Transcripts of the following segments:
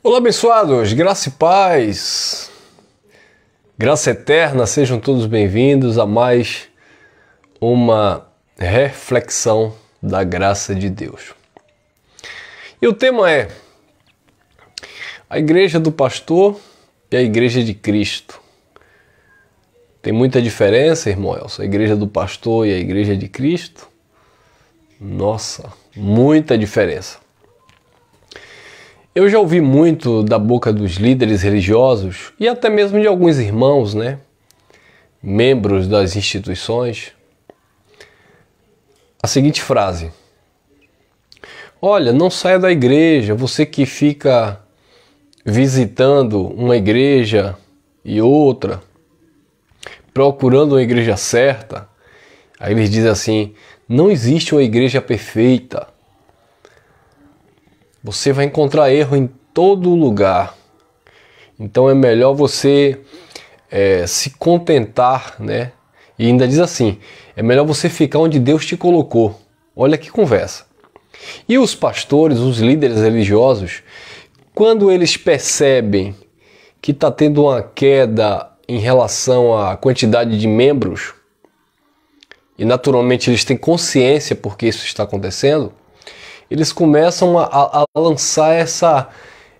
Olá, abençoados, graça e paz, graça eterna, sejam todos bem-vindos a mais uma reflexão da graça de Deus. E o tema é a igreja do pastor e a igreja de Cristo. Tem muita diferença, irmão Elson, a igreja do pastor e a igreja de Cristo? Nossa, muita diferença. Eu já ouvi muito da boca dos líderes religiosos e até mesmo de alguns irmãos, né? Membros das instituições, a seguinte frase: Olha, não saia da igreja, você que fica visitando uma igreja e outra, procurando uma igreja certa. Aí eles dizem assim: não existe uma igreja perfeita. Você vai encontrar erro em todo lugar. Então é melhor você é, se contentar, né? E ainda diz assim: é melhor você ficar onde Deus te colocou. Olha que conversa. E os pastores, os líderes religiosos, quando eles percebem que está tendo uma queda em relação à quantidade de membros, e naturalmente eles têm consciência porque isso está acontecendo, eles começam a, a, a lançar essa,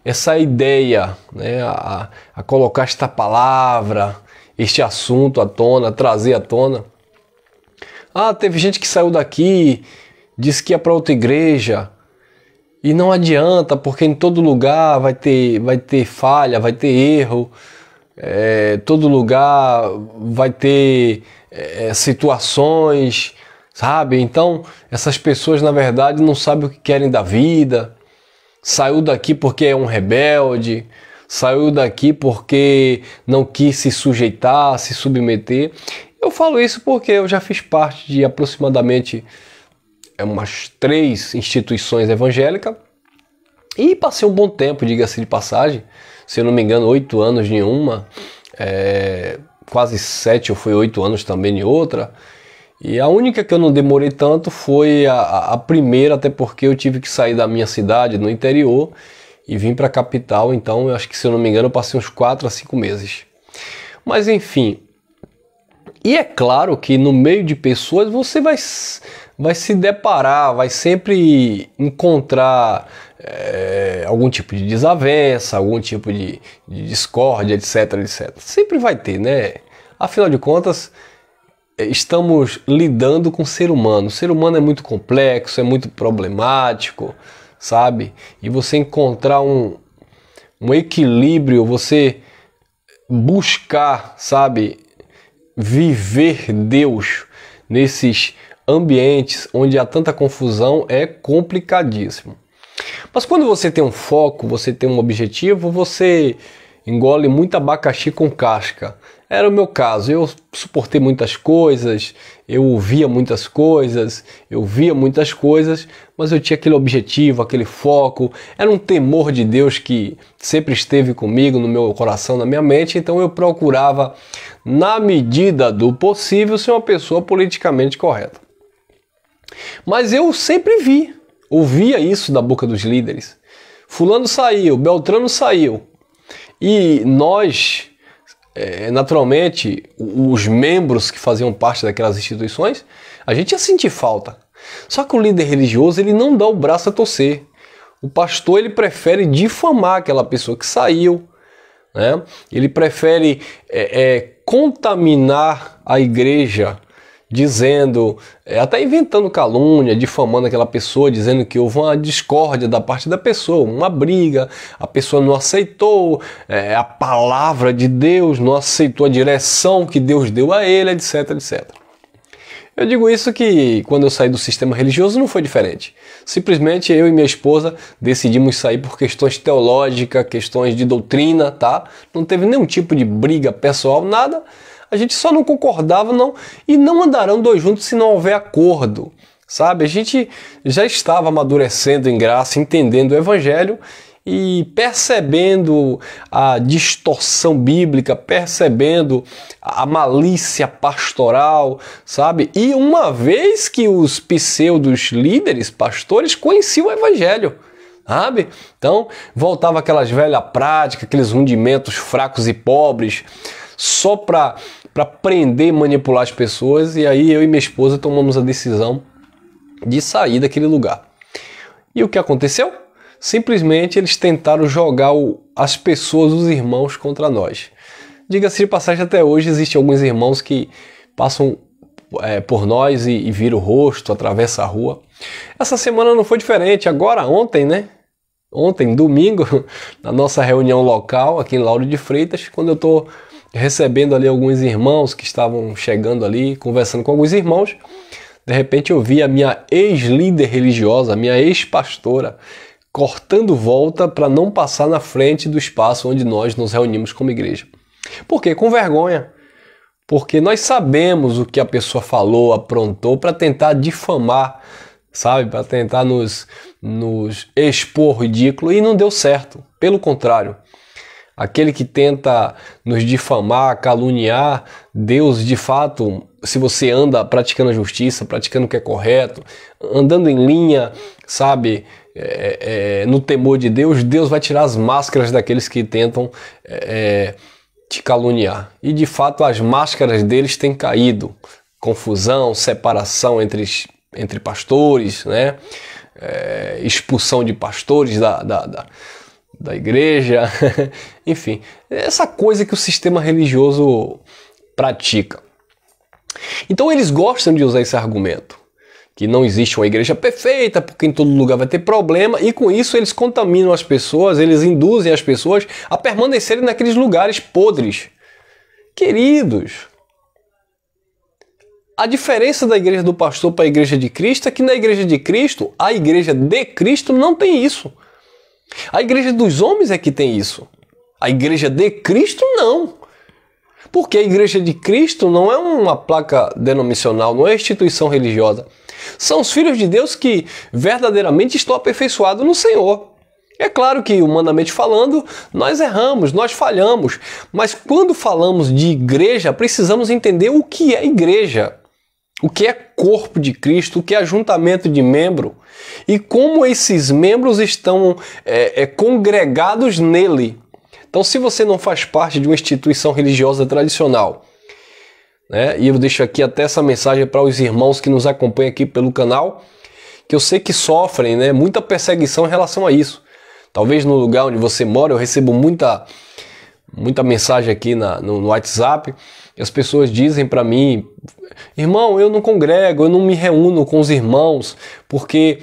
essa ideia, né? a, a colocar esta palavra, este assunto à tona, trazer à tona. Ah, teve gente que saiu daqui, disse que ia para outra igreja. E não adianta, porque em todo lugar vai ter, vai ter falha, vai ter erro, é, todo lugar vai ter é, situações, sabe? Então, essas pessoas na verdade não sabem o que querem da vida. Saiu daqui porque é um rebelde, saiu daqui porque não quis se sujeitar, se submeter. Eu falo isso porque eu já fiz parte de aproximadamente é, umas três instituições evangélicas e passei um bom tempo, diga-se de passagem, se eu não me engano, oito anos em uma, é, quase sete ou foi oito anos também em outra. E a única que eu não demorei tanto foi a, a primeira, até porque eu tive que sair da minha cidade, no interior, e vim para a capital. Então, eu acho que, se eu não me engano, eu passei uns 4 a 5 meses. Mas, enfim. E é claro que no meio de pessoas você vai, vai se deparar, vai sempre encontrar é, algum tipo de desavença, algum tipo de, de discórdia, etc, etc. Sempre vai ter, né? Afinal de contas, estamos lidando com o ser humano. O ser humano é muito complexo, é muito problemático, sabe? E você encontrar um, um equilíbrio, você buscar, sabe, viver Deus nesses ambientes onde há tanta confusão é complicadíssimo. Mas quando você tem um foco, você tem um objetivo, você engole muito abacaxi com casca. Era o meu caso. Eu suportei muitas coisas, eu ouvia muitas coisas, eu via muitas coisas, mas eu tinha aquele objetivo, aquele foco. Era um temor de Deus que sempre esteve comigo, no meu coração, na minha mente. Então eu procurava, na medida do possível, ser uma pessoa politicamente correta. Mas eu sempre vi, ouvia isso da boca dos líderes. Fulano saiu, Beltrano saiu. E nós é, naturalmente, os membros que faziam parte daquelas instituições, a gente ia sentir falta. Só que o líder religioso ele não dá o braço a torcer. O pastor ele prefere difamar aquela pessoa que saiu, né? ele prefere é, é, contaminar a igreja dizendo, é, até inventando calúnia, difamando aquela pessoa, dizendo que houve uma discórdia da parte da pessoa, uma briga, a pessoa não aceitou é, a palavra de Deus, não aceitou a direção que Deus deu a ele, etc, etc. Eu digo isso que quando eu saí do sistema religioso não foi diferente. Simplesmente eu e minha esposa decidimos sair por questões teológicas, questões de doutrina, tá? Não teve nenhum tipo de briga pessoal, nada a gente só não concordava não e não andarão dois juntos se não houver acordo. Sabe? A gente já estava amadurecendo em graça, entendendo o evangelho e percebendo a distorção bíblica, percebendo a malícia pastoral, sabe? E uma vez que os pseudos líderes, pastores, conheciam o evangelho, sabe? Então, voltava aquelas velhas práticas, aqueles rendimentos fracos e pobres, só para prender, manipular as pessoas. E aí eu e minha esposa tomamos a decisão de sair daquele lugar. E o que aconteceu? Simplesmente eles tentaram jogar o, as pessoas, os irmãos, contra nós. Diga-se de passagem, até hoje existem alguns irmãos que passam é, por nós e, e vira o rosto, atravessa a rua. Essa semana não foi diferente. Agora, ontem, né? Ontem, domingo, na nossa reunião local aqui em Lauro de Freitas, quando eu estou recebendo ali alguns irmãos que estavam chegando ali, conversando com alguns irmãos. De repente eu vi a minha ex-líder religiosa, a minha ex-pastora, cortando volta para não passar na frente do espaço onde nós nos reunimos como igreja. Por quê? Com vergonha. Porque nós sabemos o que a pessoa falou, aprontou para tentar difamar, sabe? Para tentar nos, nos expor ridículo e não deu certo. Pelo contrário, Aquele que tenta nos difamar, caluniar, Deus de fato, se você anda praticando a justiça, praticando o que é correto, andando em linha, sabe, é, é, no temor de Deus, Deus vai tirar as máscaras daqueles que tentam é, é te caluniar. E de fato as máscaras deles têm caído. Confusão, separação entre, entre pastores, né? É, expulsão de pastores da, da, da da igreja, enfim, essa coisa que o sistema religioso pratica. Então eles gostam de usar esse argumento, que não existe uma igreja perfeita, porque em todo lugar vai ter problema, e com isso eles contaminam as pessoas, eles induzem as pessoas a permanecerem naqueles lugares podres. Queridos, a diferença da igreja do pastor para a igreja de Cristo é que na igreja de Cristo, a igreja de Cristo não tem isso. A igreja dos homens é que tem isso. A igreja de Cristo não. Porque a igreja de Cristo não é uma placa denominacional, não é instituição religiosa. São os filhos de Deus que verdadeiramente estão aperfeiçoados no Senhor. É claro que, humanamente falando, nós erramos, nós falhamos, mas quando falamos de igreja, precisamos entender o que é igreja o que é corpo de Cristo, o que é ajuntamento de membro e como esses membros estão é, é, congregados nele. Então, se você não faz parte de uma instituição religiosa tradicional, né, e eu deixo aqui até essa mensagem para os irmãos que nos acompanham aqui pelo canal, que eu sei que sofrem né, muita perseguição em relação a isso. Talvez no lugar onde você mora, eu recebo muita, muita mensagem aqui na, no, no WhatsApp e as pessoas dizem para mim, irmão, eu não congrego, eu não me reúno com os irmãos, porque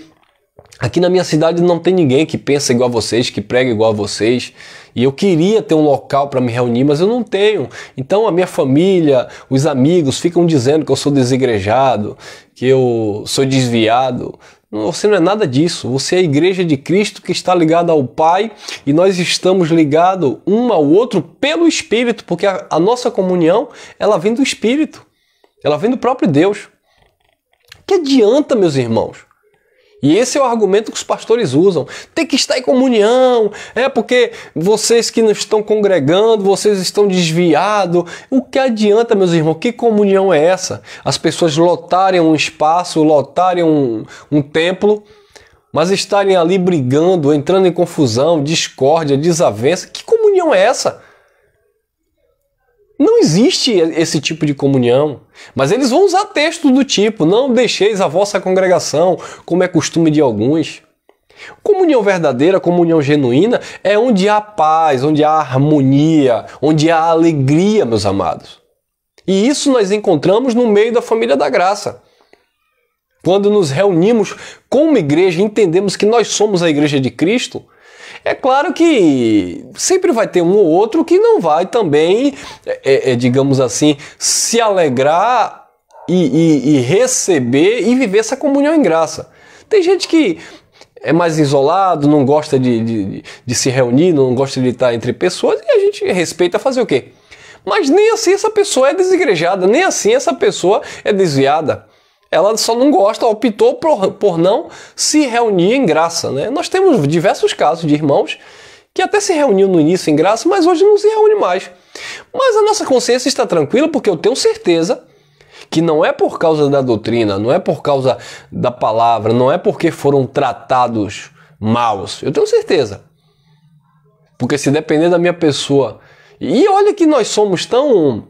aqui na minha cidade não tem ninguém que pensa igual a vocês, que prega igual a vocês. E eu queria ter um local para me reunir, mas eu não tenho. Então a minha família, os amigos ficam dizendo que eu sou desigrejado, que eu sou desviado, você não é nada disso. Você é a igreja de Cristo que está ligada ao Pai e nós estamos ligados um ao outro pelo Espírito, porque a, a nossa comunhão ela vem do Espírito, ela vem do próprio Deus. Que adianta, meus irmãos? E esse é o argumento que os pastores usam. Tem que estar em comunhão, é porque vocês que não estão congregando, vocês estão desviados. O que adianta, meus irmãos? Que comunhão é essa? As pessoas lotarem um espaço, lotarem um, um templo, mas estarem ali brigando, entrando em confusão, discórdia, desavença. Que comunhão é essa? Não existe esse tipo de comunhão, mas eles vão usar textos do tipo: não deixeis a vossa congregação, como é costume de alguns. Comunhão verdadeira, comunhão genuína, é onde há paz, onde há harmonia, onde há alegria, meus amados. E isso nós encontramos no meio da família da graça. Quando nos reunimos como igreja, entendemos que nós somos a igreja de Cristo, é claro que sempre vai ter um ou outro que não vai também, é, é, digamos assim, se alegrar e, e, e receber e viver essa comunhão em graça. Tem gente que é mais isolado, não gosta de, de, de, se reunir, não gosta de estar entre pessoas, e a gente respeita fazer o quê? Mas nem assim essa pessoa é desigrejada, nem assim essa pessoa é desviada. Ela só não gosta, optou por, por não se reunir em graça. Né? Nós temos diversos casos de irmãos que até se reuniu no início em graça, mas hoje não se reúne mais. Mas a nossa consciência está tranquila porque eu tenho certeza que não é por causa da doutrina, não é por causa da palavra, não é porque foram tratados maus. Eu tenho certeza. Porque se depender da minha pessoa. E olha que nós somos tão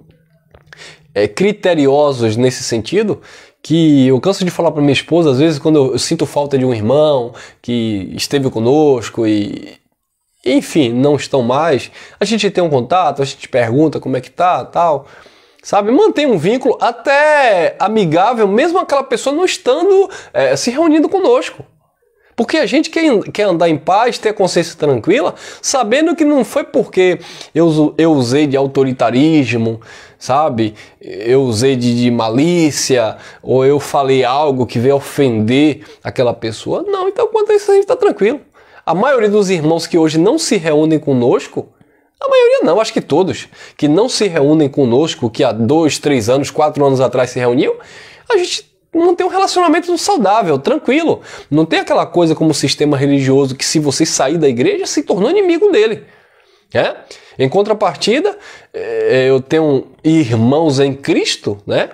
é, criteriosos nesse sentido que eu canso de falar para minha esposa, às vezes, quando eu sinto falta de um irmão que esteve conosco e. Enfim, não estão mais. A gente tem um contato, a gente pergunta como é que tá, tal. Sabe? Mantém um vínculo até amigável, mesmo aquela pessoa não estando é, se reunindo conosco. Porque a gente quer, quer andar em paz, ter a consciência tranquila, sabendo que não foi porque eu, eu usei de autoritarismo, sabe? Eu usei de, de malícia, ou eu falei algo que veio ofender aquela pessoa. Não, então quanto a isso a gente está tranquilo. A maioria dos irmãos que hoje não se reúnem conosco, a maioria não, acho que todos, que não se reúnem conosco, que há dois, três anos, quatro anos atrás se reuniu, a gente manter um relacionamento saudável, tranquilo. Não tem aquela coisa como o sistema religioso que se você sair da igreja se tornou inimigo dele. É? Em contrapartida, é, eu tenho irmãos em Cristo, né?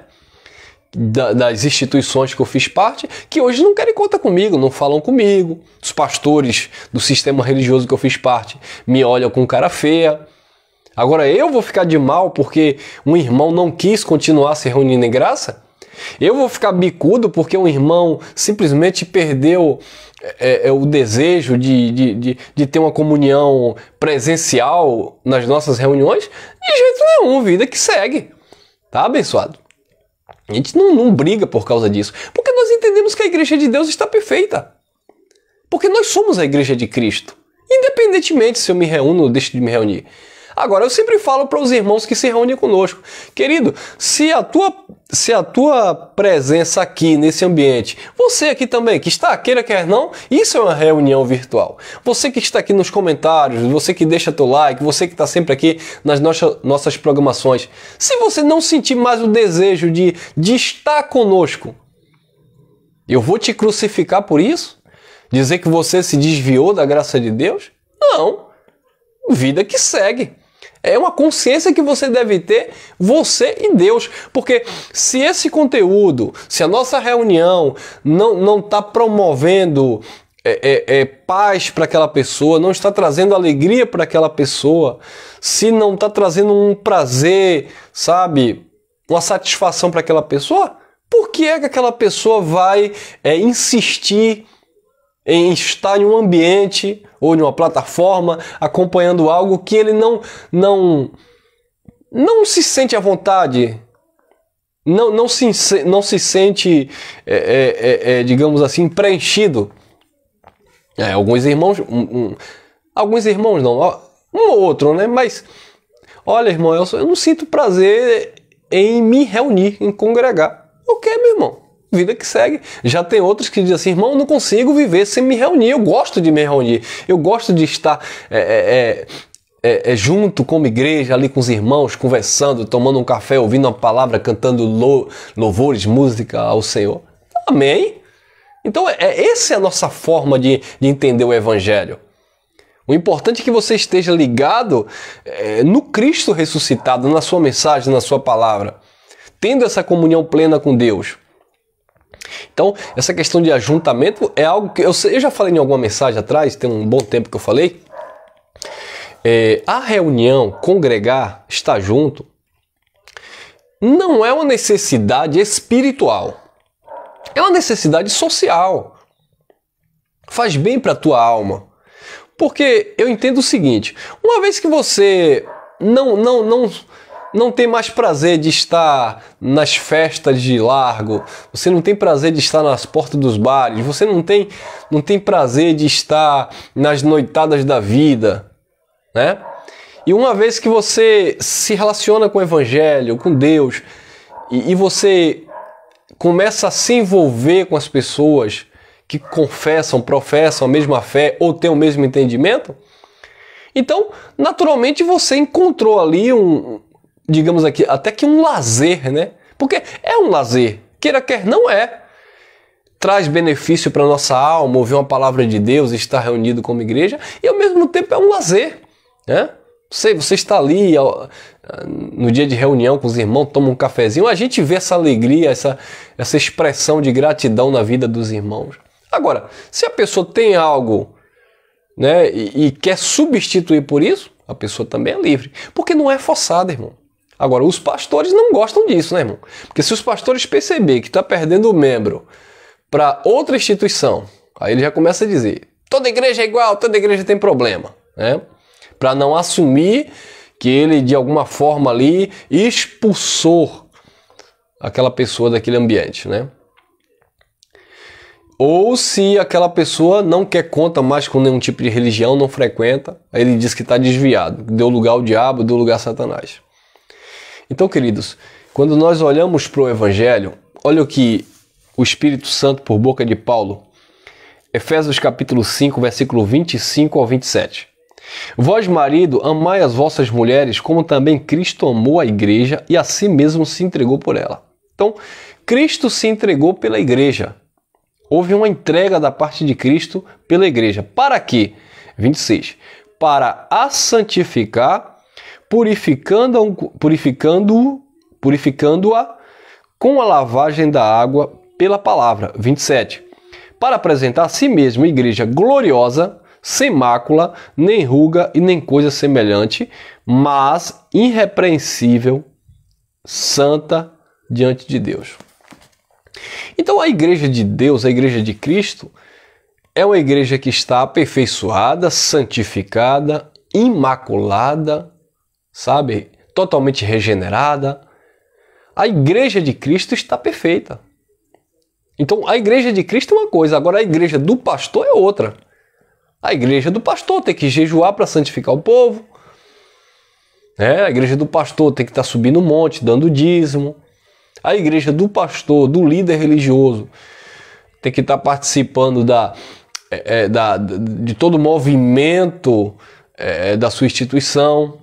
das instituições que eu fiz parte, que hoje não querem conta comigo, não falam comigo. Os pastores do sistema religioso que eu fiz parte me olham com cara feia. Agora eu vou ficar de mal porque um irmão não quis continuar se reunindo em graça? Eu vou ficar bicudo porque um irmão simplesmente perdeu é, é, é, o desejo de, de, de, de, ter uma comunhão presencial nas nossas reuniões? De jeito nenhum, vida que segue. Tá abençoado? A gente não, não briga por causa disso. Porque nós entendemos que a igreja de Deus está perfeita. Porque nós somos a igreja de Cristo. Independentemente se eu me reúno ou deixo de me reunir. Agora, eu sempre falo para os irmãos que se reúnem conosco, querido, se a tua se a tua presença aqui nesse ambiente, você aqui também que está queira quer não, isso é uma reunião virtual. Você que está aqui nos comentários, você que deixa teu like, você que está sempre aqui nas nossas nossas programações, se você não sentir mais o desejo de, de estar conosco, eu vou te crucificar por isso? Dizer que você se desviou da graça de Deus? Não. Vida que segue. É uma consciência que você deve ter, você e Deus. Porque se esse conteúdo, se a nossa reunião não está promovendo é, é, é, paz para aquela pessoa, não está trazendo alegria para aquela pessoa, se não está trazendo um prazer, sabe, uma satisfação para aquela pessoa, por que é que aquela pessoa vai é, insistir em estar em um ambiente ou de uma plataforma acompanhando algo que ele não não não se sente à vontade, não, não, se, não se sente, é, é, é, é digamos assim, preenchido. É, alguns irmãos, um, um, alguns irmãos não, um ou outro, né? Mas, olha, irmão, eu, eu não sinto prazer em me reunir, em congregar. O que, meu irmão? vida que segue. Já tem outros que dizem assim, irmão, não consigo viver sem me reunir. Eu gosto de me reunir. Eu gosto de estar é, é, é, é, é junto com a igreja, ali com os irmãos, conversando, tomando um café, ouvindo a palavra, cantando louvores, música ao Senhor. Amém. Então, é, é, essa é a nossa forma de, de entender o Evangelho. O importante é que você esteja ligado é, no Cristo ressuscitado, na sua mensagem, na sua palavra, tendo essa comunhão plena com Deus. Então, essa questão de ajuntamento é algo que eu, eu já falei em alguma mensagem atrás, tem um bom tempo que eu falei. É, a reunião, congregar, estar junto, não é uma necessidade espiritual. É uma necessidade social. Faz bem para a tua alma. Porque eu entendo o seguinte: uma vez que você não, não, não não tem mais prazer de estar nas festas de largo, você não tem prazer de estar nas portas dos bares, você não tem, não tem prazer de estar nas noitadas da vida, né? E uma vez que você se relaciona com o Evangelho, com Deus, e, e você começa a se envolver com as pessoas que confessam, professam a mesma fé ou têm o mesmo entendimento, então naturalmente você encontrou ali um, digamos aqui, até que um lazer, né? Porque é um lazer, queira quer não é. Traz benefício para nossa alma, ouvir uma palavra de Deus, estar reunido como igreja, e ao mesmo tempo é um lazer, né? Sei, você está ali no dia de reunião com os irmãos, toma um cafezinho, a gente vê essa alegria, essa, essa expressão de gratidão na vida dos irmãos. Agora, se a pessoa tem algo né, e, e quer substituir por isso, a pessoa também é livre. Porque não é forçada, irmão. Agora, os pastores não gostam disso, né, irmão? Porque se os pastores perceber que está perdendo o membro para outra instituição, aí ele já começa a dizer: toda igreja é igual, toda igreja tem problema, né? Para não assumir que ele de alguma forma ali expulsou aquela pessoa daquele ambiente, né? Ou se aquela pessoa não quer conta mais com nenhum tipo de religião, não frequenta, aí ele diz que está desviado, deu lugar ao diabo, deu lugar a Satanás. Então, queridos, quando nós olhamos para o Evangelho, olha o que o Espírito Santo, por boca de Paulo, Efésios capítulo 5, versículo 25 ao 27. Vós, marido, amai as vossas mulheres, como também Cristo amou a igreja e a si mesmo se entregou por ela. Então, Cristo se entregou pela igreja. Houve uma entrega da parte de Cristo pela igreja. Para quê? 26. Para a santificar purificando-o purificando, purificando purificando a com a lavagem da água pela palavra. 27. Para apresentar a si mesmo igreja gloriosa, sem mácula, nem ruga e nem coisa semelhante, mas irrepreensível, santa diante de Deus. Então a igreja de Deus, a igreja de Cristo, é uma igreja que está aperfeiçoada, santificada, imaculada, sabe? Totalmente regenerada. A igreja de Cristo está perfeita. Então, a igreja de Cristo é uma coisa, agora a igreja do pastor é outra. A igreja do pastor tem que jejuar para santificar o povo. É, a igreja do pastor tem que estar tá subindo um monte, dando dízimo. A igreja do pastor, do líder religioso, tem que estar tá participando da, é, é, da, de todo o movimento é, da sua instituição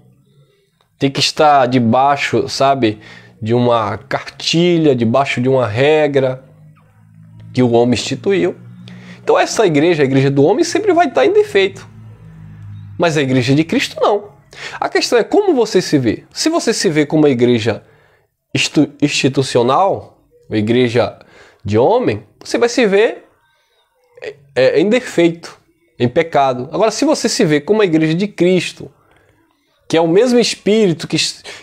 tem que estar debaixo, sabe, de uma cartilha, debaixo de uma regra que o homem instituiu. Então essa igreja, a igreja do homem, sempre vai estar em defeito. Mas a igreja de Cristo não. A questão é como você se vê. Se você se vê como uma igreja institucional, uma igreja de homem, você vai se ver é, é, em defeito, em pecado. Agora, se você se vê como uma igreja de Cristo, que é o mesmo Espírito que,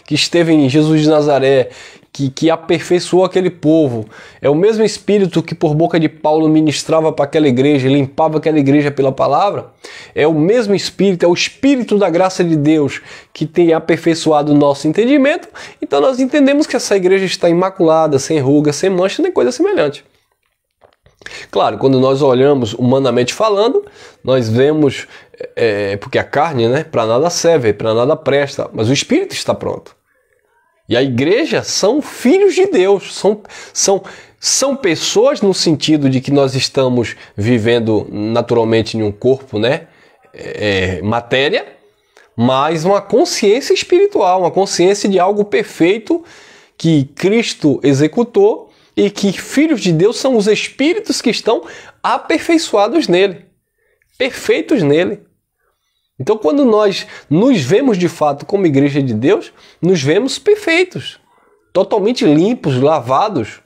que esteve em Jesus de Nazaré, que, que aperfeiçoou aquele povo. É o mesmo Espírito que, por boca de Paulo, ministrava para aquela igreja, limpava aquela igreja pela palavra. É o mesmo Espírito, é o Espírito da graça de Deus que tem aperfeiçoado o nosso entendimento. Então, nós entendemos que essa igreja está imaculada, sem ruga, sem mancha, nem coisa semelhante. Claro, quando nós olhamos humanamente falando, nós vemos é, porque a carne, né, para nada serve, para nada presta, mas o espírito está pronto. E a igreja são filhos de Deus, são, são, são pessoas no sentido de que nós estamos vivendo naturalmente em um corpo, né, é, matéria, mas uma consciência espiritual, uma consciência de algo perfeito que Cristo executou e que filhos de Deus são os espíritos que estão aperfeiçoados nele perfeitos nele. Então, quando nós nos vemos de fato como igreja de Deus, nos vemos perfeitos, totalmente limpos, lavados.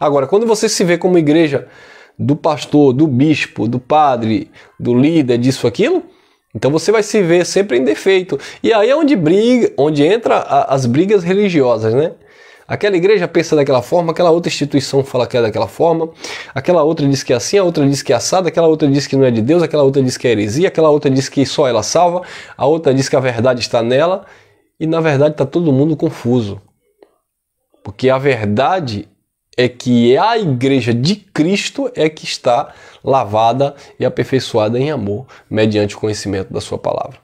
Agora, quando você se vê como igreja do pastor, do bispo, do padre, do líder, disso, aquilo, então você vai se ver sempre em defeito. E aí é onde briga, onde entra a, as brigas religiosas, né? Aquela igreja pensa daquela forma, aquela outra instituição fala que é daquela forma, aquela outra diz que é assim, a outra diz que é assada, aquela outra diz que não é de Deus, aquela outra diz que é heresia, aquela outra diz que só ela salva, a outra diz que a verdade está nela, e na verdade está todo mundo confuso. Porque a verdade é que a igreja de Cristo é que está lavada e aperfeiçoada em amor, mediante o conhecimento da sua palavra.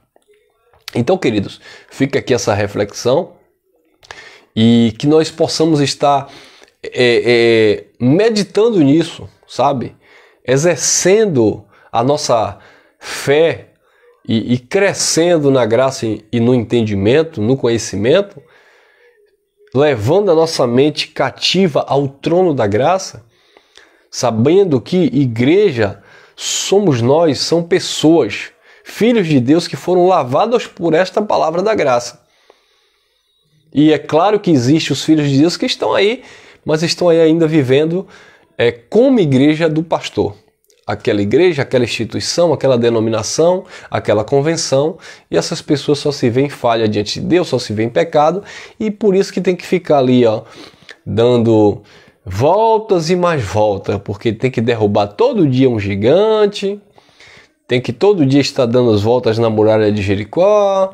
Então, queridos, fica aqui essa reflexão e que nós possamos estar é, é, meditando nisso, sabe? Exercendo a nossa fé e, e crescendo na graça e, e no entendimento, no conhecimento, levando a nossa mente cativa ao trono da graça, sabendo que igreja somos nós, são pessoas, filhos de Deus que foram lavados por esta palavra da graça. E é claro que existem os filhos de Deus que estão aí, mas estão aí ainda vivendo é, como igreja do pastor. Aquela igreja, aquela instituição, aquela denominação, aquela convenção, e essas pessoas só se veem falha diante de Deus, só se veem pecado, e por isso que tem que ficar ali, ó, dando voltas e mais voltas, porque tem que derrubar todo dia um gigante, tem que todo dia estar dando as voltas na muralha de Jericó,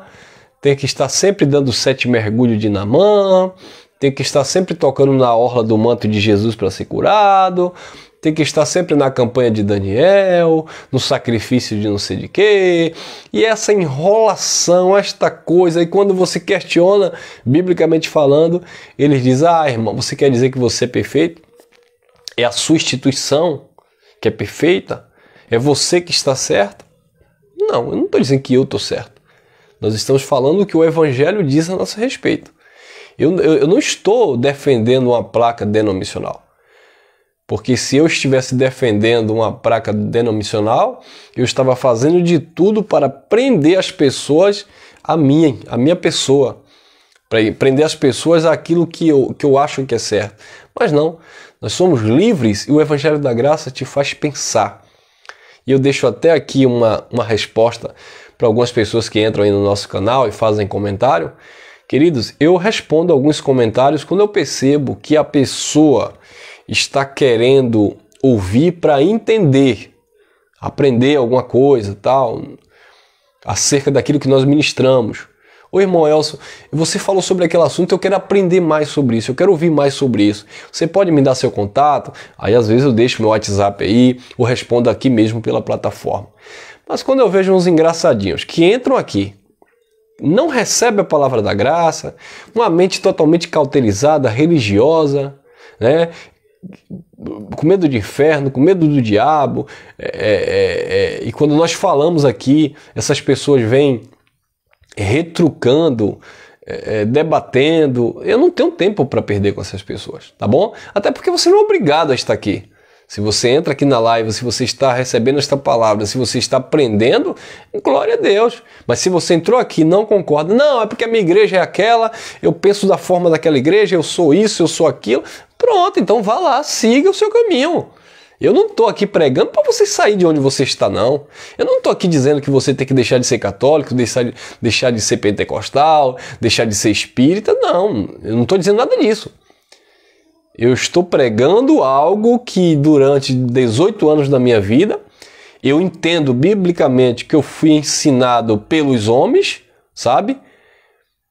tem que estar sempre dando sete mergulhos de Namã, tem que estar sempre tocando na orla do manto de Jesus para ser curado, tem que estar sempre na campanha de Daniel, no sacrifício de não sei de quê. E essa enrolação, esta coisa, e quando você questiona, biblicamente falando, eles dizem: Ah, irmão, você quer dizer que você é perfeito? É a substituição que é perfeita? É você que está certo? Não, eu não estou dizendo que eu estou certo. Nós estamos falando o que o Evangelho diz a nosso respeito. Eu, eu, eu não estou defendendo uma placa denominacional. Porque se eu estivesse defendendo uma placa denominacional, eu estava fazendo de tudo para prender as pessoas a mim, a minha pessoa. Para prender as pessoas àquilo que eu, que eu acho que é certo. Mas não, nós somos livres e o Evangelho da Graça te faz pensar. E eu deixo até aqui uma, uma resposta para algumas pessoas que entram aí no nosso canal e fazem comentário. Queridos, eu respondo alguns comentários quando eu percebo que a pessoa está querendo ouvir para entender, aprender alguma coisa, tal, acerca daquilo que nós ministramos. Ô irmão Elson, você falou sobre aquele assunto, eu quero aprender mais sobre isso, eu quero ouvir mais sobre isso. Você pode me dar seu contato? Aí às vezes eu deixo meu WhatsApp aí, ou respondo aqui mesmo pela plataforma. Mas quando eu vejo uns engraçadinhos que entram aqui, não recebe a palavra da graça, uma mente totalmente cautelizada, religiosa, né? com medo de inferno, com medo do diabo, é, é, é, é, e quando nós falamos aqui, essas pessoas vêm retrucando, é, é, debatendo. Eu não tenho tempo para perder com essas pessoas, tá bom? Até porque você não é obrigado a estar aqui. Se você entra aqui na live, se você está recebendo esta palavra, se você está aprendendo, glória a Deus. Mas se você entrou aqui e não concorda, não, é porque a minha igreja é aquela, eu penso da forma daquela igreja, eu sou isso, eu sou aquilo. Pronto, então vá lá, siga o seu caminho. Eu não estou aqui pregando para você sair de onde você está, não. Eu não estou aqui dizendo que você tem que deixar de ser católico, deixar de, deixar de ser pentecostal, deixar de ser espírita, não. Eu não estou dizendo nada disso. Eu estou pregando algo que durante 18 anos da minha vida eu entendo biblicamente que eu fui ensinado pelos homens, sabe?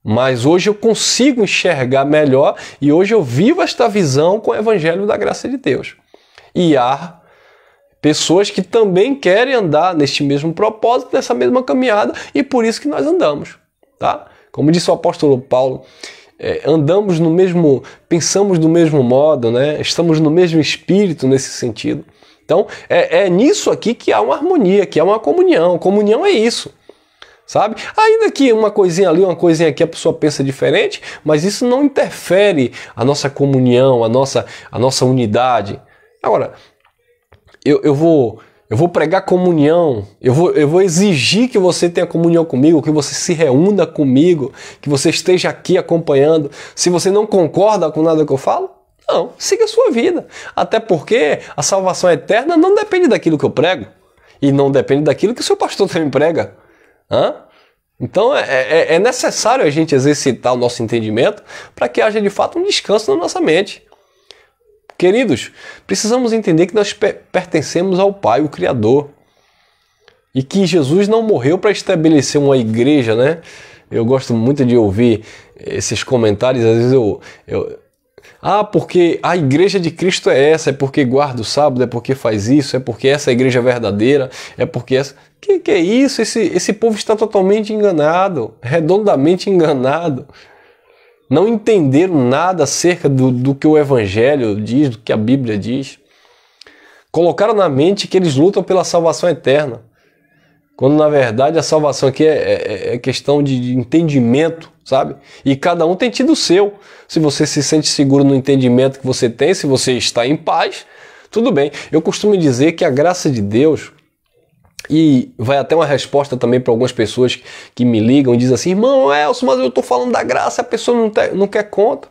Mas hoje eu consigo enxergar melhor e hoje eu vivo esta visão com o evangelho da graça de Deus. E há pessoas que também querem andar neste mesmo propósito, nessa mesma caminhada e por isso que nós andamos, tá? Como disse o apóstolo Paulo, é, andamos no mesmo, pensamos do mesmo modo, né? estamos no mesmo espírito nesse sentido. Então, é, é nisso aqui que há uma harmonia, que há uma comunhão. Comunhão é isso sabe? Ainda que uma coisinha ali, uma coisinha aqui, a pessoa pensa diferente, mas isso não interfere a nossa comunhão, a nossa, a nossa unidade. Agora, eu, eu vou eu vou pregar comunhão, eu vou, eu vou exigir que você tenha comunhão comigo, que você se reúna comigo, que você esteja aqui acompanhando. Se você não concorda com nada que eu falo, não, siga a sua vida. Até porque a salvação eterna não depende daquilo que eu prego e não depende daquilo que o seu pastor também prega. Hã? Então é, é, é necessário a gente exercitar o nosso entendimento para que haja de fato um descanso na nossa mente. Queridos, precisamos entender que nós pertencemos ao Pai, o Criador, e que Jesus não morreu para estabelecer uma igreja, né? Eu gosto muito de ouvir esses comentários, às vezes eu, eu ah, porque a igreja de Cristo é essa, é porque guarda o sábado, é porque faz isso, é porque essa é a igreja verdadeira, é porque essa. Que que é isso? Esse, esse povo está totalmente enganado, redondamente enganado não entenderam nada acerca do, do que o Evangelho diz, do que a Bíblia diz. Colocaram na mente que eles lutam pela salvação eterna, quando na verdade a salvação aqui é, é, é, é questão de entendimento, sabe? E cada um tem tido o seu. Se você se sente seguro no entendimento que você tem, se você está em paz, tudo bem. Eu costumo dizer que a graça de Deus e vai até uma resposta também para algumas pessoas que me ligam e dizem assim: irmão Elson, mas eu estou falando da graça, a pessoa não, te, tá, não quer conta.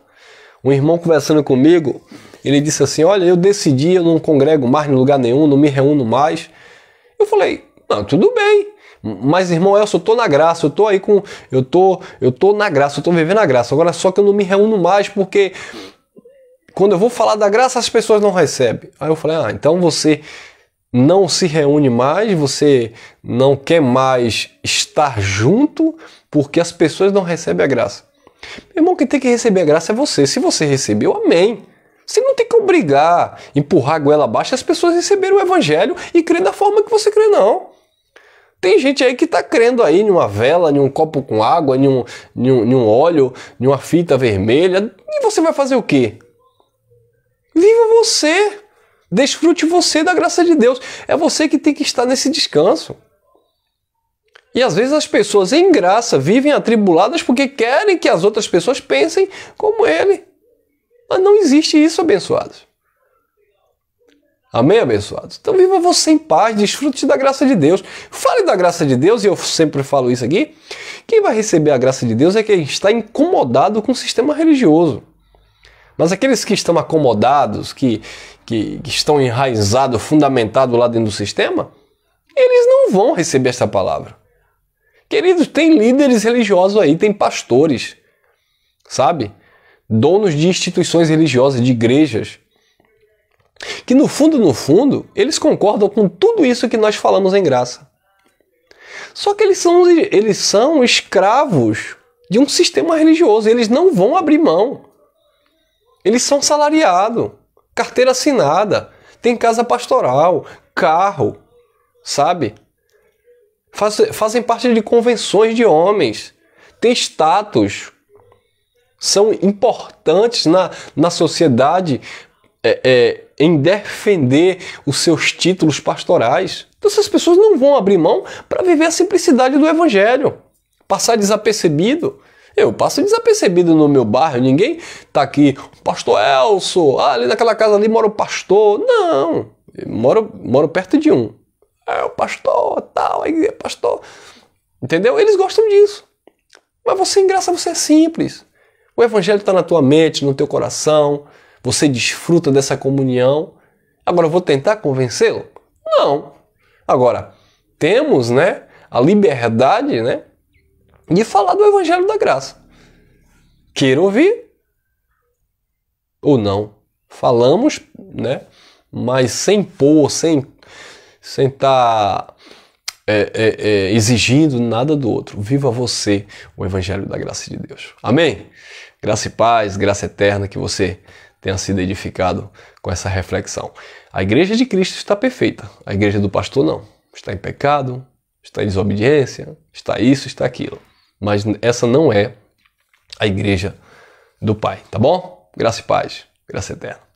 Um irmão conversando comigo, ele disse assim: Olha, eu decidi, eu não congrego mais em lugar nenhum, não me reúno mais. Eu falei: Não, tudo bem. Mas, irmão Elson, eu estou na graça, eu estou aí com. Eu tô, eu tô na graça, eu estou vivendo a graça. Agora só que eu não me reúno mais porque quando eu vou falar da graça, as pessoas não recebem. Aí eu falei: Ah, então você não se reúne mais, você não quer mais estar junto porque as pessoas não recebem a graça. Meu irmão, quem tem que receber a graça é você. Se você recebeu, amém. Você não tem que obrigar, empurrar a goela abaixo. As pessoas receberam o evangelho e crê da forma que você crê, não. Tem gente aí que está crendo aí em uma vela, em um copo com água, em um, em um, em um óleo, em uma fita vermelha. E você vai fazer o quê? Viva você! Desfrute você da graça de Deus. É você que tem que estar nesse descanso. E às vezes as pessoas em graça vivem atribuladas porque querem que as outras pessoas pensem como ele. Mas não existe isso, abençoados. Amém, abençoados? Então viva você em paz, desfrute da graça de Deus. Fale da graça de Deus, e eu sempre falo isso aqui. Quem vai receber a graça de Deus é quem está incomodado com o sistema religioso. Mas aqueles que estão acomodados, que, que, que estão enraizados, fundamentados lá dentro do sistema, eles não vão receber essa palavra. Queridos, tem líderes religiosos aí, tem pastores, sabe? Donos de instituições religiosas, de igrejas, que no fundo, no fundo, eles concordam com tudo isso que nós falamos em graça. Só que eles são, eles são escravos de um sistema religioso, eles não vão abrir mão. Eles são salariados carteira assinada, tem casa pastoral, carro, sabe? Faz, fazem parte de convenções de homens, têm status, são importantes na, na sociedade é, é, em defender os seus títulos pastorais. Então, essas pessoas não vão abrir mão para viver a simplicidade do evangelho, passar desapercebido eu passo desapercebido no meu bairro, ninguém tá aqui, pastor Elso, ah, ali naquela casa ali mora o pastor. Não, eu moro, moro perto de um. É o pastor, tal, aí é pastor. Entendeu? Eles gostam disso. Mas você engraça, você é simples. O evangelho está na tua mente, no teu coração. Você desfruta dessa comunhão. Agora, eu vou tentar convencê-lo? Não. Agora, temos né, a liberdade né, e falar do Evangelho da Graça. Queira ouvir ou não. Falamos, né? Mas sem pôr, sem sem estar tá, é, é, é, exigindo nada do outro. Viva você o Evangelho da Graça de Deus. Amém? Graça e paz, graça eterna, que você tenha sido edificado com essa reflexão. A igreja de Cristo está perfeita, a igreja do pastor não. Está em pecado, está em desobediência, está isso, está aquilo mas essa não é a igreja do Pai, tá bom? Graça e paz, graça eterna.